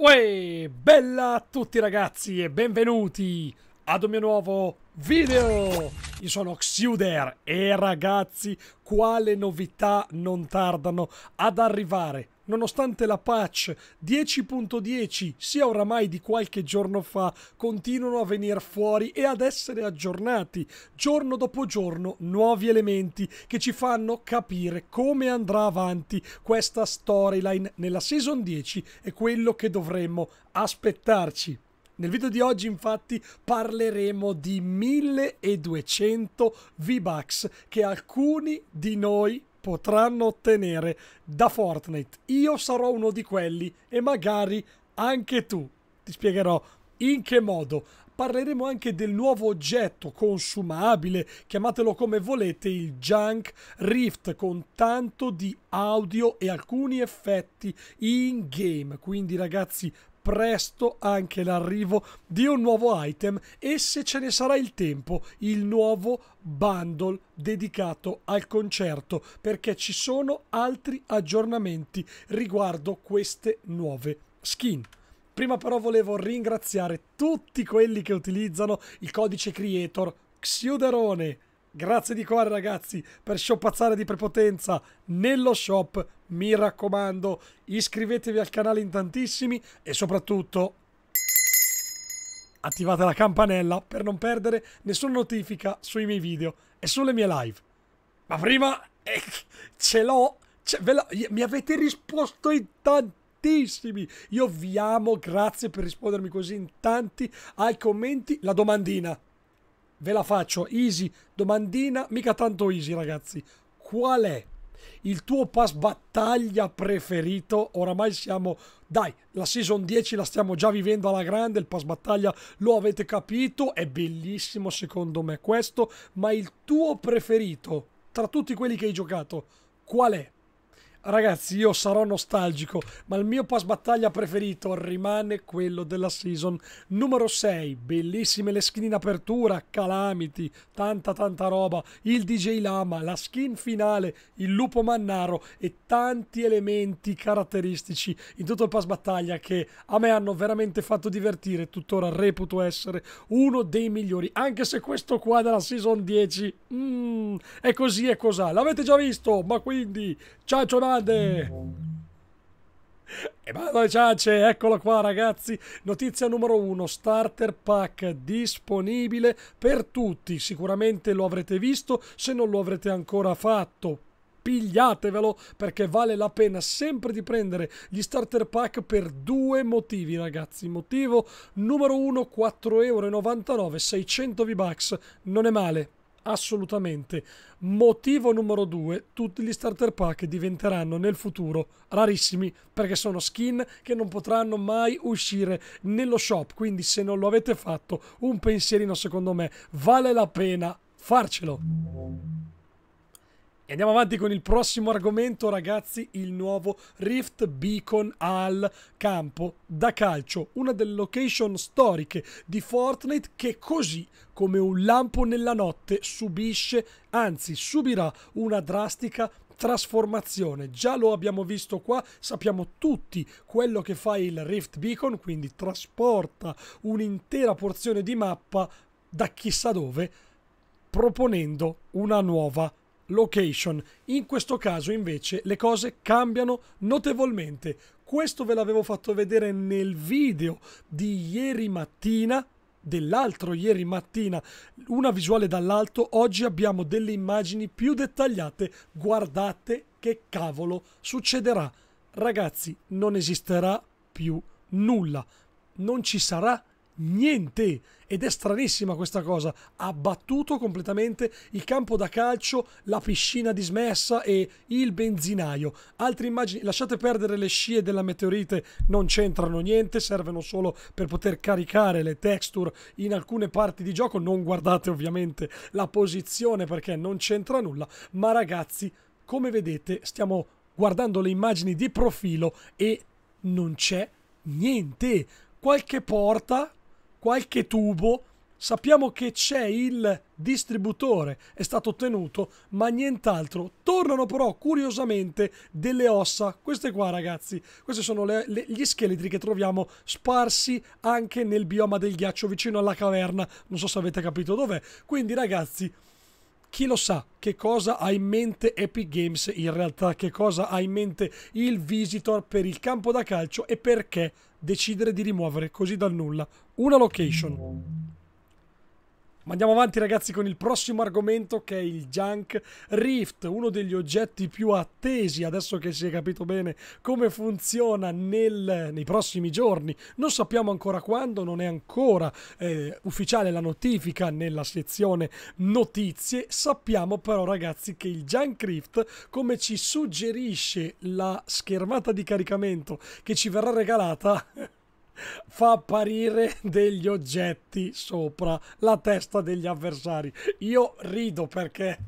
Uè, bella a tutti ragazzi e benvenuti ad un mio nuovo video! Io sono Xuder e ragazzi, quale novità non tardano ad arrivare nonostante la patch 10.10 sia oramai di qualche giorno fa, continuano a venire fuori e ad essere aggiornati giorno dopo giorno nuovi elementi che ci fanno capire come andrà avanti questa storyline nella season 10 e quello che dovremmo aspettarci. Nel video di oggi infatti parleremo di 1200 V-Bucks che alcuni di noi potranno ottenere da Fortnite. Io sarò uno di quelli e magari anche tu. Ti spiegherò in che modo. Parleremo anche del nuovo oggetto consumabile, chiamatelo come volete, il Junk Rift, con tanto di audio e alcuni effetti in game. Quindi ragazzi presto anche l'arrivo di un nuovo item e se ce ne sarà il tempo il nuovo bundle dedicato al concerto perché ci sono altri aggiornamenti riguardo queste nuove skin. Prima però volevo ringraziare tutti quelli che utilizzano il codice creator Xiuderone Grazie di cuore ragazzi per shoppazzare di prepotenza nello shop. Mi raccomando, iscrivetevi al canale in tantissimi e soprattutto attivate la campanella per non perdere nessuna notifica sui miei video e sulle mie live. Ma prima eh, ce l'ho, mi avete risposto in tantissimi. Io vi amo, grazie per rispondermi così in tanti ai commenti. La domandina ve la faccio easy, domandina, mica tanto easy ragazzi. Qual è il tuo pass battaglia preferito? Oramai siamo, dai, la season 10 la stiamo già vivendo alla grande, il pass battaglia lo avete capito, è bellissimo secondo me questo, ma il tuo preferito tra tutti quelli che hai giocato, qual è? Ragazzi, io sarò nostalgico, ma il mio pass battaglia preferito rimane quello della season numero 6. Bellissime le skin in apertura, Calamity, tanta tanta roba, il DJ Lama, la skin finale, il lupo mannaro e tanti elementi caratteristici in tutto il pass battaglia che a me hanno veramente fatto divertire. Tuttora reputo essere uno dei migliori, anche se questo qua della season 10 mm, è così e cos'ha. L'avete già visto, ma quindi ciao ciao grande! Emanuele Ciace, eccolo qua ragazzi, notizia numero 1, starter pack disponibile per tutti, sicuramente lo avrete visto, se non lo avrete ancora fatto pigliatevelo perché vale la pena sempre di prendere gli starter pack per due motivi ragazzi motivo numero 1 4,99€, 600 V-Bucks non è male Assolutamente. Motivo numero due, tutti gli starter pack diventeranno nel futuro rarissimi perché sono skin che non potranno mai uscire nello shop, quindi se non lo avete fatto, un pensierino secondo me vale la pena farcelo. E andiamo avanti con il prossimo argomento, ragazzi, il nuovo Rift Beacon al campo da calcio, una delle location storiche di Fortnite che così come un lampo nella notte subisce, anzi subirà una drastica trasformazione. Già lo abbiamo visto qua, sappiamo tutti quello che fa il Rift Beacon, quindi trasporta un'intera porzione di mappa da chissà dove proponendo una nuova location. In questo caso invece le cose cambiano notevolmente. Questo ve l'avevo fatto vedere nel video di ieri mattina dell'altro ieri mattina una visuale dall'alto oggi abbiamo delle immagini più dettagliate guardate che cavolo succederà ragazzi non esisterà più nulla non ci sarà niente ed è stranissima questa cosa ha battuto completamente il campo da calcio la piscina dismessa e il benzinaio altre immagini lasciate perdere le scie della meteorite non c'entrano niente servono solo per poter caricare le texture in alcune parti di gioco non guardate ovviamente la posizione perché non c'entra nulla ma ragazzi come vedete stiamo guardando le immagini di profilo e non c'è niente qualche porta qualche tubo. Sappiamo che c'è il distributore, è stato ottenuto, ma nient'altro. Tornano però curiosamente delle ossa, queste qua ragazzi, questi sono le, le, gli scheletri che troviamo sparsi anche nel bioma del ghiaccio vicino alla caverna, non so se avete capito dov'è. Quindi ragazzi, chi lo sa che cosa ha in mente Epic Games in realtà, che cosa ha in mente il Visitor per il campo da calcio e perché decidere di rimuovere così dal nulla una location. Ma andiamo avanti ragazzi con il prossimo argomento che è il Junk Rift, uno degli oggetti più attesi adesso che si è capito bene come funziona nel, nei prossimi giorni. Non sappiamo ancora quando, non è ancora eh, ufficiale la notifica nella sezione notizie. Sappiamo però ragazzi che il Junk Rift, come ci suggerisce la schermata di caricamento che ci verrà regalata... fa apparire degli oggetti sopra la testa degli avversari. Io rido perché...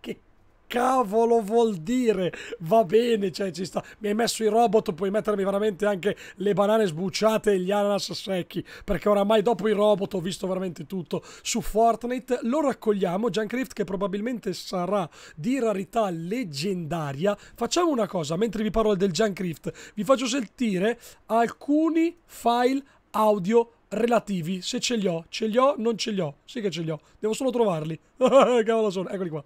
Che cavolo vuol dire? Va bene, cioè ci sta. Mi hai messo i robot, puoi mettermi veramente anche le banane sbucciate e gli ananas secchi, perché oramai dopo i robot ho visto veramente tutto su Fortnite. Lo raccogliamo, Junkrift che probabilmente sarà di rarità leggendaria. Facciamo una cosa, mentre vi parlo del Junkrift, vi faccio sentire alcuni file audio relativi, se ce li ho, ce li ho, non ce li ho, sì che ce li ho, devo solo trovarli. Cavolo sono, eccoli qua.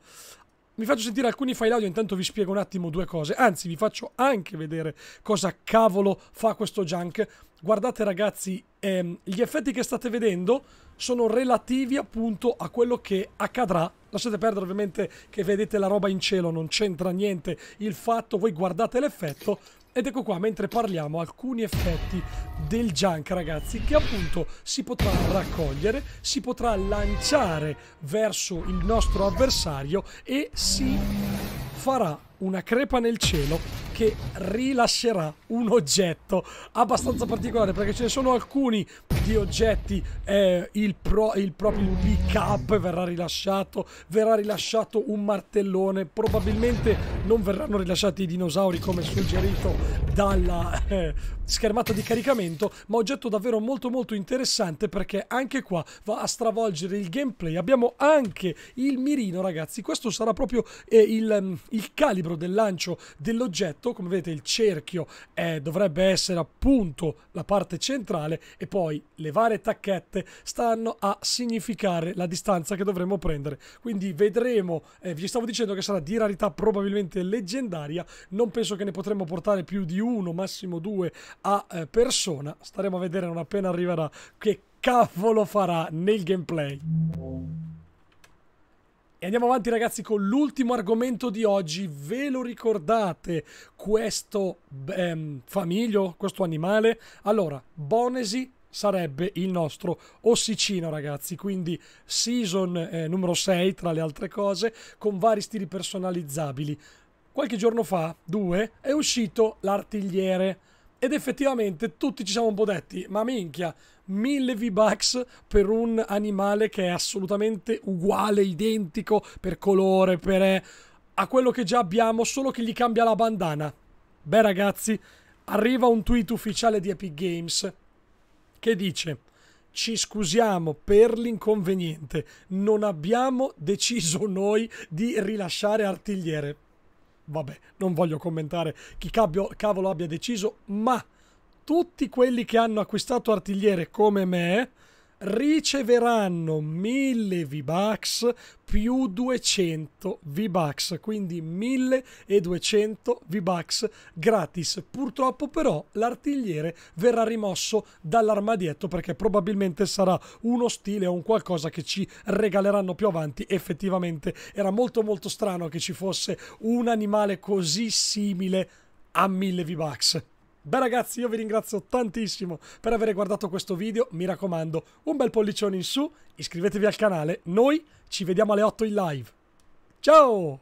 Vi faccio sentire alcuni file audio, intanto vi spiego un attimo due cose, anzi vi faccio anche vedere cosa cavolo fa questo junk. Guardate ragazzi, ehm, gli effetti che state vedendo sono relativi appunto a quello che accadrà. Lasciate perdere ovviamente che vedete la roba in cielo, non c'entra niente il fatto, voi guardate l'effetto, ed ecco qua, mentre parliamo, alcuni effetti del junk, ragazzi, che appunto si potrà raccogliere, si potrà lanciare verso il nostro avversario e si farà una crepa nel cielo che rilascerà un oggetto abbastanza particolare perché ce ne sono alcuni di oggetti eh, il, pro, il proprio pick up verrà rilasciato verrà rilasciato un martellone probabilmente non verranno rilasciati i dinosauri come suggerito dalla eh, schermata di caricamento ma oggetto davvero molto molto interessante perché anche qua va a stravolgere il gameplay abbiamo anche il mirino ragazzi questo sarà proprio eh, il, mm, il calibro timbro del lancio dell'oggetto. Come vedete il cerchio è, eh, dovrebbe essere appunto la parte centrale e poi le varie tacchette stanno a significare la distanza che dovremo prendere. Quindi vedremo, eh, vi stavo dicendo che sarà di rarità probabilmente leggendaria, non penso che ne potremo portare più di uno, massimo due a eh, persona. Staremo a vedere non appena arriverà che cavolo farà nel gameplay. E andiamo avanti ragazzi con l'ultimo argomento di oggi. Ve lo ricordate questo ehm, famiglio, questo animale? Allora, Bonesi sarebbe il nostro ossicino ragazzi quindi season eh, numero 6 tra le altre cose con vari stili personalizzabili qualche giorno fa due è uscito l'artigliere ed effettivamente tutti ci siamo un po' detti, ma minchia, 1000 V-Bucks per un animale che è assolutamente uguale, identico per colore, per... Eh, a quello che già abbiamo, solo che gli cambia la bandana. Beh ragazzi, arriva un tweet ufficiale di Epic Games che dice ci scusiamo per l'inconveniente, non abbiamo deciso noi di rilasciare artigliere vabbè, non voglio commentare chi cavolo abbia deciso, ma tutti quelli che hanno acquistato artigliere come me riceveranno 1000 V-Bucks più 200 V-Bucks, quindi 1200 V-Bucks gratis. Purtroppo però l'artigliere verrà rimosso dall'armadietto perché probabilmente sarà uno stile o un qualcosa che ci regaleranno più avanti. Effettivamente era molto molto strano che ci fosse un animale così simile a 1000 V-Bucks. Beh ragazzi io vi ringrazio tantissimo per aver guardato questo video, mi raccomando un bel pollicione in su, iscrivetevi al canale, noi ci vediamo alle 8 in live. Ciao!